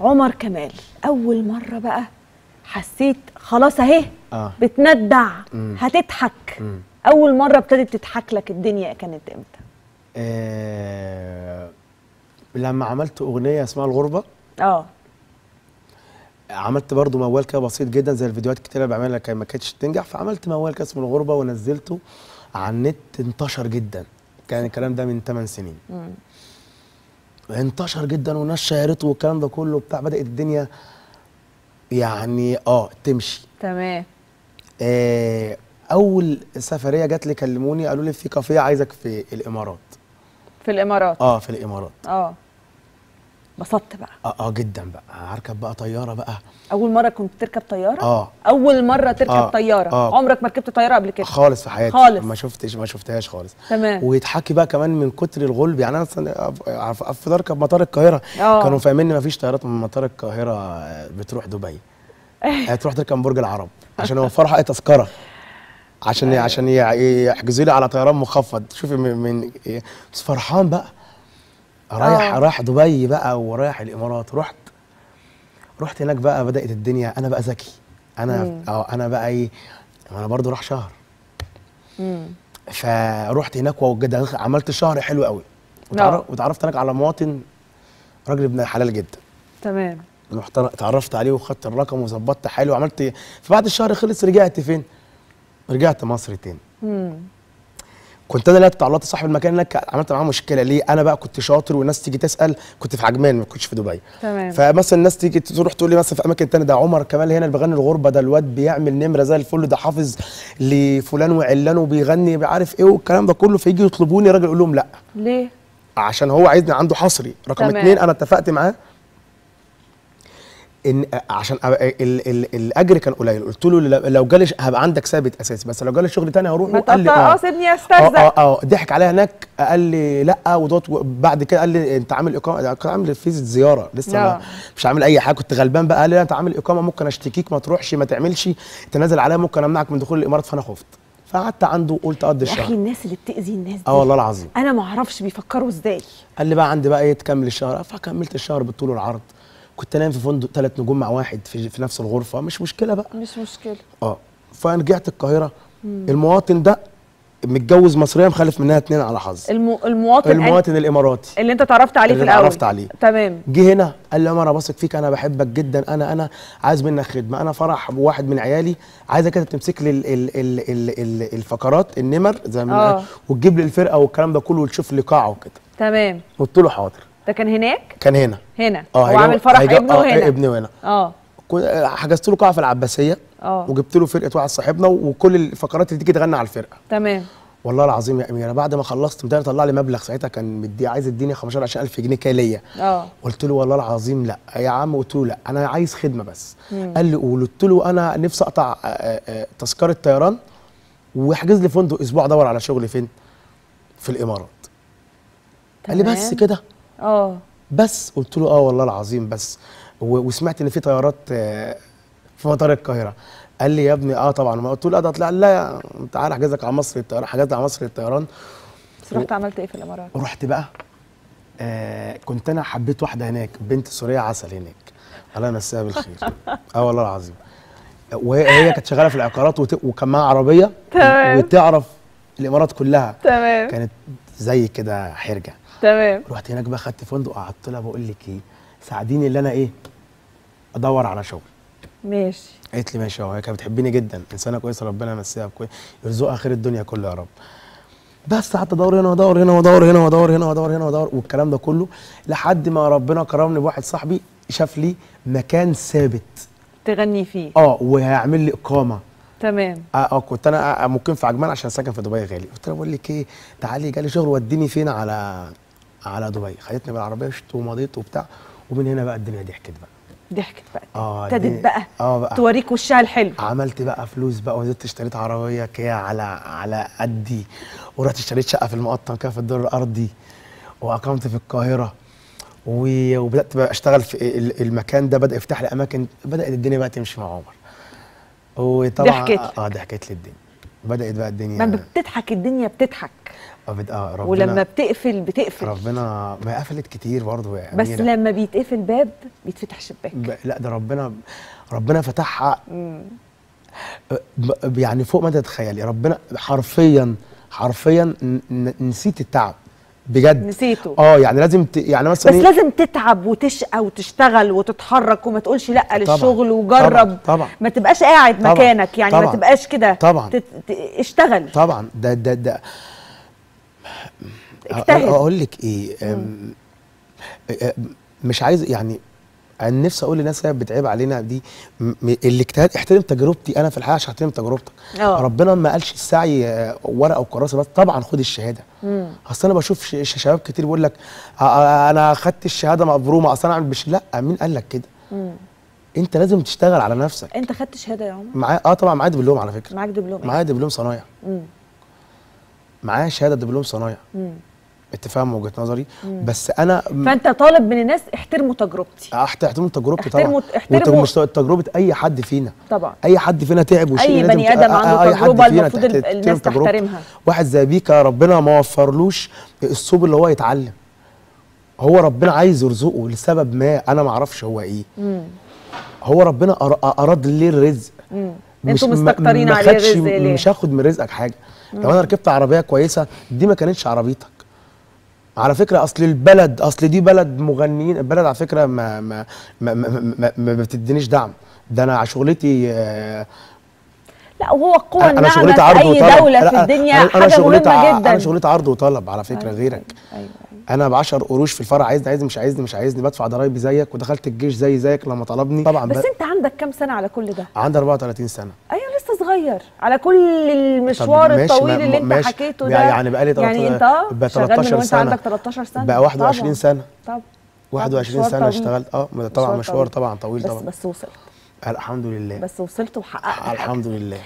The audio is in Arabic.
عمر كمال اول مره بقى حسيت خلاص اهي آه. بتندع هتضحك اول مره ابتدت تضحك لك الدنيا كانت امتى آه... لما عملت اغنيه اسمها الغربه اه عملت برضو موال كده بسيط جدا زي الفيديوهات كتير اللي بعملها كان ما كانتش تنجح فعملت موال كده اسمه الغربه ونزلته على النت انتشر جدا كان الكلام ده من 8 سنين مم. انتشر جدا وناس شهرته والكلام ده كله بتاع بدات الدنيا يعني اه تمشي تمام آه اول سفريه جات لي كلموني قالوا لي في كافيه عايزك في الامارات في الامارات اه في الامارات اه انبسطت بقى اه اه جدا بقى هركب بقى طياره بقى اول مره كنت تركب طياره اه اول مره تركب آه. طياره آه. عمرك ما ركبت طياره قبل كده خالص في حياتي خالص ما شفتش ما شفتهاش خالص تمام ويتحكي بقى كمان من كتر الغلب يعني انا اصلا في اركب مطار القاهره آه. كانوا فاهميني ما فيش طيارات من مطار القاهره آه، بتروح دبي هتروح تركب برج العرب عشان يوفروا حق تذكره عشان آه. عشان يحجزوا لي على طيران مخفض شوفي من, من إيه. بس فرحان بقى رايح أوه. رايح دبي بقى ورايح الامارات رحت رحت هناك بقى بدات الدنيا انا بقى ذكي انا اه انا بقى ايه انا برضو راح شهر امم فروحت هناك وجد عملت شهر حلو قوي وتعرفت هناك على مواطن راجل ابن حلال جدا تمام محترم اتعرفت عليه وخدت الرقم وظبطت حالي وعملت إيه؟ فبعد الشهر خلص رجعت فين؟ رجعت مصر تاني كنت انا ليا تعليقات صاحب المكان انك عملت معاه مشكله ليه انا بقى كنت شاطر والناس تيجي تسال كنت في عجمان ما كنتش في دبي تمام فمثلا الناس تيجي تروح تقول لي مثلا في اماكن ثانيه ده عمر كمال هنا اللي بيغني الغربه ده الواد بيعمل نمره زي الفل ده حافظ لفلان وعلان وبيغني عارف ايه والكلام ده كله فيجي يطلبوني راجل اقول لهم لا ليه عشان هو عايزني عنده حصري رقم اثنين انا اتفقت معاه ان عشان الاجر كان قليل قلت له لو جالي هبقى عندك ثابت اساسي بس لو جالي شغل تاني هروح قال لي آه،, اه سيبني آه، استرزق اه اه ضحك عليا هناك قال لي لا ودوت بعد كده قال لي انت عامل اقامه كنت عامل فيزه زياره لسه لا. مش عامل اي حاجه كنت غلبان بقى قال لي لا انت عامل اقامه ممكن اشتكيك ما تروحش ما تعملش نازل عليا ممكن امنعك من دخول الامارات فانا خفت فقعدت عنده قلت اقضي الشهر يا اخي الناس اللي بتاذي الناس دي اه والله العظيم انا ما اعرفش بيفكروا ازاي قال لي بقى عندي بقى ايه تكمل الشهر فكملت الشهر بالطول والعرض كنت انام في فندق ثلاث نجوم مع واحد في, في نفس الغرفه مش مشكله بقى مش مشكله اه فرجعت القاهره مم. المواطن ده متجوز مصريه مخلف منها اثنين على حظ الم... المواطن المواطن أن... الاماراتي اللي انت تعرفت عليه في الاول اللي اتعرفت عليه تمام جه هنا قال لي انا بثق فيك انا بحبك جدا انا انا عايز منك خدمه انا فرح واحد من عيالي عايزك انت تمسك لي ال... ال... ال... ال... ال... الفقرات النمر زي ما آه. وتجيب لي الفرقه والكلام ده كله وتشوف لي قاعه وكده تمام قلت له حاضر ده كان هناك كان هنا هنا اه هو عامل فرح آه، ابنه هنا ابني هنا اه حجزت له قاعه في العباسيه اه وجبت له فرقه واحد صاحبنا وكل الفقرات اللي تيجي تغني على الفرقه تمام والله العظيم يا اميره بعد ما خلصت مدير طلع لي مبلغ ساعتها كان مدي عايز يديني 15 20000 جنيه كده ليا اه قلت له والله العظيم لا يا عم قلت له لا انا عايز خدمه بس مم. قال لي قلت له انا نفسي اقطع آه، آه، تذكره طيران واحجز لي فندق اسبوع ادور على شغل فين في الامارات تمام. قال لي بس كده اه بس قلت له اه والله العظيم بس وسمعت ان في طيارات آه، في مطار القاهره قال لي يا ابني اه طبعا ما قلت له اطلع لا تعالى احجزك على مصر للطيران حجزت على مصر للطيران بس رحت و... عملت ايه في الامارات؟ رحت بقى آه كنت انا حبيت واحده هناك بنت سوريه عسل هناك الله يمسيها بالخير اه والله العظيم وهي كانت شغاله في العقارات وت... وكان معاها عربيه تمام وتعرف الامارات كلها تمام كانت زي كده حرجه تمام رحت هناك بقى خدت فندق قعدت لها بقول لك ايه ساعديني اللي انا ايه ادور على شغل ماشي قالت لي ماشي اهو هي كانت بتحبني جدا انسانه كويسه ربنا يمسيها بكويس يرزقها خير الدنيا كله يا رب بس قعدت ادور هنا وادور هنا وادور هنا وادور هنا وادور هنا وادور والكلام ده كله لحد ما ربنا كرمني بواحد صاحبي شاف لي مكان ثابت تغني فيه اه وهيعمل لي اقامه تمام اه, آه كنت انا آه، مقيم في عجمان عشان ساكن في دبي غالي قلت له بقول لك ايه تعالي جالي شغل وديني فين على على دبي خدتني بالعربيه شفت ومضيت وبتاع ومن هنا بقى الدنيا ضحكت بقى ضحكت بقى اه ابتدت بقى اه بقى توريك وشها الحلو عملت بقى فلوس بقى ونزلت اشتريت عربيه كيا على على قدي ورحت اشتريت شقه في المقطم كده في الدور الارضي واقمت في القاهره وبدات بقى اشتغل في المكان ده بدا يفتح لي اماكن بدات الدنيا بقى تمشي مع عمر وطبعا ضحكت اه ضحكت لي الدنيا بدات بقى الدنيا ما بتضحك الدنيا بتضحك آه، بت... آه ربنا ولما بتقفل بتقفل ربنا ما قفلت كتير برضه يا يعني أميرة. بس يعني لما بيتقفل باب بيتفتح شباك ب... لا ده ربنا ربنا فتحها ب... يعني فوق ما تتخيلي ربنا حرفيا حرفيا ن... نسيت التعب بجد نسيته اه يعني لازم ت... يعني مثلا بس إيه؟ لازم تتعب وتشقى وتشتغل وتتحرك وما تقولش لا طبعًا للشغل وجرب طبعًا طبعًا ما تبقاش قاعد طبعًا مكانك يعني طبعًا ما تبقاش كده طبعا تت... اشتغل طبعا ده ده ده اجتهد اقول لك ايه مش عايز يعني انا نفسي اقول للناس هي بتعيب علينا دي الاجتهاد احترم تجربتي انا في الحقيقه عشان احترم تجربتك أوه. ربنا ما قالش السعي آه، ورقه وكراسه بس طبعا خد الشهاده اصل انا بشوف شباب كتير بيقول لك آه، آه، انا خدت الشهاده مبرومه اصل انا مش لا مين قال لك كده انت لازم تشتغل على نفسك انت خدت شهاده يا عمر معايا اه طبعا معايا دبلوم على فكره معاك دبلوم إيه؟ معايا دبلوم صنايع معاه شهاده دبلوم صنايع انت فاهم وجهه نظري مم. بس انا فانت طالب من الناس احترموا تجربتي آه، احترموا تجربتي طبعا احترموا تجربه اي حد فينا طبعا اي حد فينا تعب وشيء اي بني ادم آه، آه، عنده تجربه المفروض الناس تحترمها واحد زي بيكا ربنا ما وفرلوش الصوب اللي هو يتعلم هو ربنا عايز يرزقه لسبب ما انا ما اعرفش هو ايه مم. هو ربنا اراد ليه الرزق مم. انتوا مستكترين عليه رزق مش هاخد من رزقك حاجه لو انا ركبت عربيه كويسه دي ما كانتش عربيتك على فكره اصل البلد اصل دي بلد مغنيين البلد على فكره ما ما ما, ما, ما, ما بتدينيش دعم ده انا شغلتي آه لا وهو القوة الناعمة في أي وطلب. دولة في الدنيا أنا حاجة مهمة جدا أنا شغلتي عرض وطلب على فكرة أيوة. غيرك أيوة. أيوة. انا ب 10 قروش في الفرع عايزني عايزني مش عايزني مش عايزني بدفع ضرايبي زيك ودخلت الجيش زي زيك لما طلبني طبعا بس ب... انت عندك كام سنه على كل ده عندي 34 سنه ايوه لسه صغير على كل المشوار الطويل اللي انت ماشي. حكيته يعني ده يعني بقالي 13 يعني انت اه بقى 13 سنه عندك 13 سنه بقى 21 سنه طب 21 سنه اشتغلت اه طبعا مشوار طبعا طويل طبعا بس بس وصلت الحمد لله بس وصلت وحققت الحمد لله